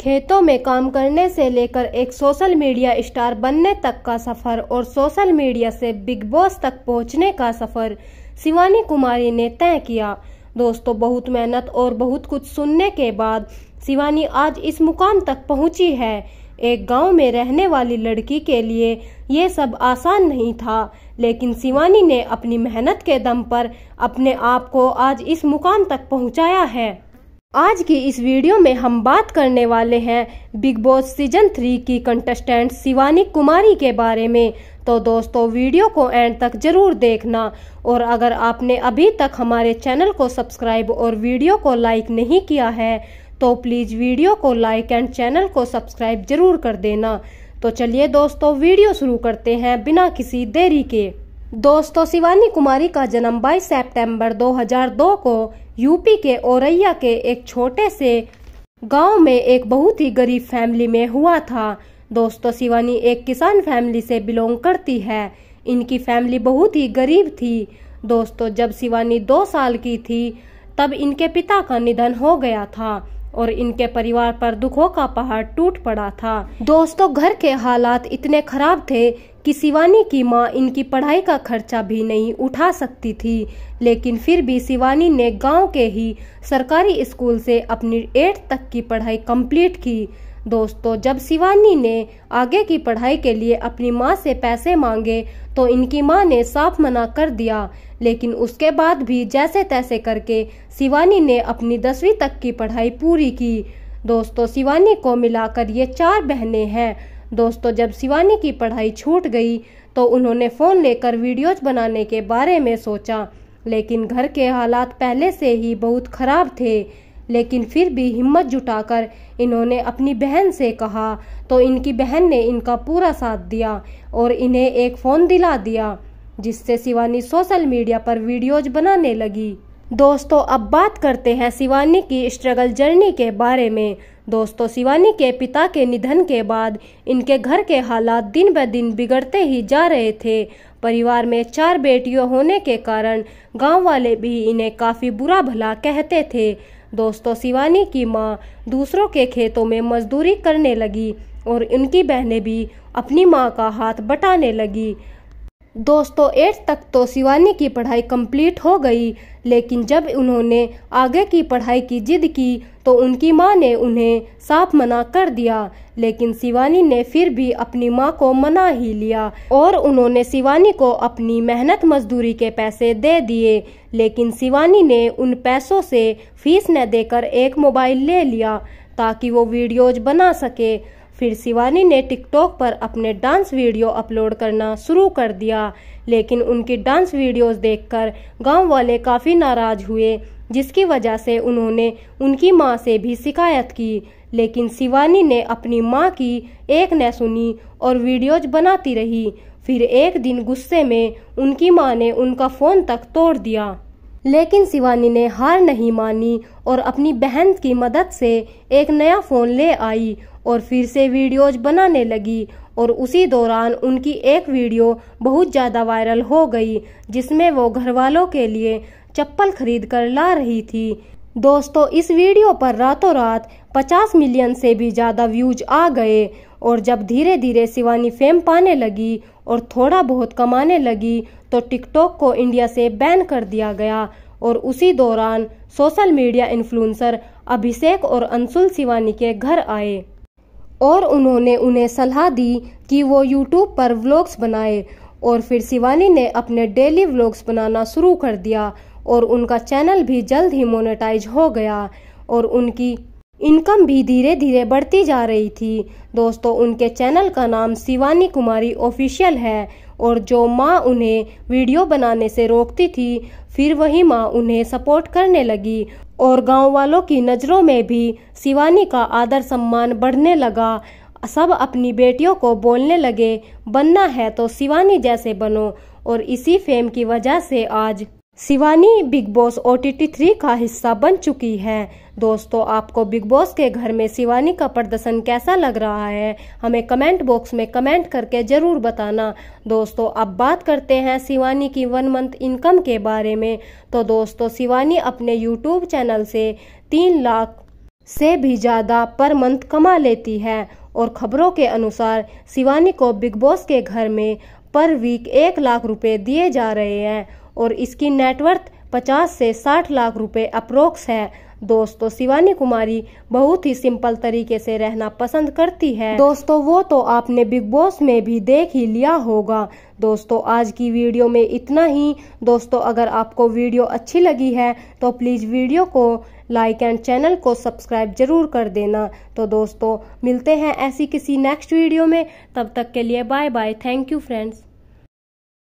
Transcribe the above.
खेतों में काम करने से लेकर एक सोशल मीडिया स्टार बनने तक का सफ़र और सोशल मीडिया से बिग बॉस तक पहुंचने का सफ़र शिवानी कुमारी ने तय किया दोस्तों बहुत मेहनत और बहुत कुछ सुनने के बाद शिवानी आज इस मुकाम तक पहुंची है एक गांव में रहने वाली लड़की के लिए ये सब आसान नहीं था लेकिन शिवानी ने अपनी मेहनत के दम पर अपने आप को आज इस मुकाम तक पहुंचाया है आज की इस वीडियो में हम बात करने वाले हैं बिग बॉस सीजन थ्री की कंटेस्टेंट शिवानी कुमारी के बारे में तो दोस्तों वीडियो को एंड तक जरूर देखना और अगर आपने अभी तक हमारे चैनल को सब्सक्राइब और वीडियो को लाइक नहीं किया है तो प्लीज़ वीडियो को लाइक एंड चैनल को सब्सक्राइब जरूर कर देना तो चलिए दोस्तों वीडियो शुरू करते हैं बिना किसी देरी के दोस्तों शिवानी कुमारी का जन्म 22 सितंबर 2002 को यूपी के औरैया के एक छोटे से गांव में एक बहुत ही गरीब फैमिली में हुआ था दोस्तों शिवानी एक किसान फैमिली से बिलोंग करती है इनकी फैमिली बहुत ही गरीब थी दोस्तों जब शिवानी दो साल की थी तब इनके पिता का निधन हो गया था और इनके परिवार पर दुखों का पहाड़ टूट पड़ा था दोस्तों घर के हालात इतने खराब थे कि शिवानी की माँ इनकी पढ़ाई का खर्चा भी नहीं उठा सकती थी लेकिन फिर भी शिवानी ने गांव के ही सरकारी स्कूल से अपनी एट्थ तक की पढ़ाई कंप्लीट की दोस्तों जब शिवानी ने आगे की पढ़ाई के लिए अपनी माँ से पैसे मांगे तो इनकी माँ ने साफ मना कर दिया लेकिन उसके बाद भी जैसे तैसे करके शिवानी ने अपनी दसवीं तक की पढ़ाई पूरी की दोस्तों शिवानी को मिलाकर ये चार बहनें हैं दोस्तों जब शिवानी की पढ़ाई छूट गई तो उन्होंने फ़ोन लेकर वीडियोज बनाने के बारे में सोचा लेकिन घर के हालात पहले से ही बहुत ख़राब थे लेकिन फिर भी हिम्मत जुटाकर इन्होंने अपनी बहन से कहा तो इनकी बहन ने इनका पूरा साथ दिया और इन्हें एक फ़ोन दिला दिया जिससे शिवानी सोशल मीडिया पर वीडियोज बनाने लगी दोस्तों अब बात करते हैं शिवानी की स्ट्रगल जर्नी के बारे में दोस्तों शिवानी के पिता के निधन के बाद इनके घर के हालात दिन ब दिन बिगड़ते ही जा रहे थे परिवार में चार बेटियों होने के कारण गांव वाले भी इन्हें काफ़ी बुरा भला कहते थे दोस्तों शिवानी की माँ दूसरों के खेतों में मजदूरी करने लगी और उनकी बहनें भी अपनी माँ का हाथ बटाने लगी दोस्तों एट्थ तक तो शिवानी की पढ़ाई कंप्लीट हो गई लेकिन जब उन्होंने आगे की पढ़ाई की जिद की तो उनकी माँ ने उन्हें साफ मना कर दिया लेकिन शिवानी ने फिर भी अपनी माँ को मना ही लिया और उन्होंने शिवानी को अपनी मेहनत मजदूरी के पैसे दे दिए लेकिन शिवानी ने उन पैसों से फीस न देकर एक मोबाइल ले लिया ताकि वो वीडियोज बना सके फिर शिवानी ने टिकटॉक पर अपने डांस वीडियो अपलोड करना शुरू कर दिया लेकिन उनकी डांस वीडियोस देखकर गांव वाले काफ़ी नाराज हुए जिसकी वजह से उन्होंने उनकी माँ से भी शिकायत की लेकिन शिवानी ने अपनी माँ की एक न सुनी और वीडियोज बनाती रही फिर एक दिन गुस्से में उनकी माँ ने उनका फ़ोन तक तोड़ दिया लेकिन शिवानी ने हार नहीं मानी और अपनी बहन की मदद से एक नया फ़ोन ले आई और फिर से वीडियोज बनाने लगी और उसी दौरान उनकी एक वीडियो बहुत ज़्यादा वायरल हो गई जिसमें वो घर वालों के लिए चप्पल खरीद कर ला रही थी दोस्तों इस वीडियो पर रातों रात 50 मिलियन से भी ज़्यादा व्यूज आ गए और जब धीरे धीरे शिवानी फेम पाने लगी और थोड़ा बहुत कमाने लगी तो टिकटॉक को इंडिया से बैन कर दिया गया और उसी दौरान सोशल मीडिया इन्फ्लुएंसर अभिषेक और अंशुल शिवानी के घर आए और उन्होंने उन्हें सलाह दी कि वो यूट्यूब पर व्लॉग्स बनाए और फिर शिवानी ने अपने डेली व्लॉग्स बनाना शुरू कर दिया और उनका चैनल भी जल्द ही मोनेटाइज हो गया और उनकी इनकम भी धीरे धीरे बढ़ती जा रही थी दोस्तों उनके चैनल का नाम शिवानी कुमारी ऑफिशियल है और जो माँ उन्हें वीडियो बनाने से रोकती थी फिर वही माँ उन्हें सपोर्ट करने लगी और गांव वालों की नज़रों में भी शिवानी का आदर सम्मान बढ़ने लगा सब अपनी बेटियों को बोलने लगे बनना है तो शिवानी जैसे बनो और इसी फेम की वजह से आज Shivani Bigg Boss O T three का हिस्सा बन चुकी है दोस्तों आपको बिग बॉस के घर में शिवानी का प्रदर्शन कैसा लग रहा है हमें कमेंट बॉक्स में कमेंट करके ज़रूर बताना दोस्तों अब बात करते हैं शिवानी की वन मंथ इनकम के बारे में तो दोस्तों शिवानी अपने यूट्यूब चैनल से तीन लाख से भी ज़्यादा पर मंथ कमा लेती है और खबरों के अनुसार शिवानी को बिग बॉस के घर में पर वीक एक लाख रुपए दिए जा रहे हैं और इसकी नेटवर्थ 50 से 60 लाख रुपए अप्रोक्स है दोस्तों शिवानी कुमारी बहुत ही सिंपल तरीके से रहना पसंद करती है दोस्तों वो तो आपने बिग बॉस में भी देख ही लिया होगा दोस्तों आज की वीडियो में इतना ही दोस्तों अगर आपको वीडियो अच्छी लगी है तो प्लीज़ वीडियो को लाइक एंड चैनल को सब्सक्राइब जरूर कर देना तो दोस्तों मिलते हैं ऐसी किसी नेक्स्ट वीडियो में तब तक के लिए bye bye thank you friends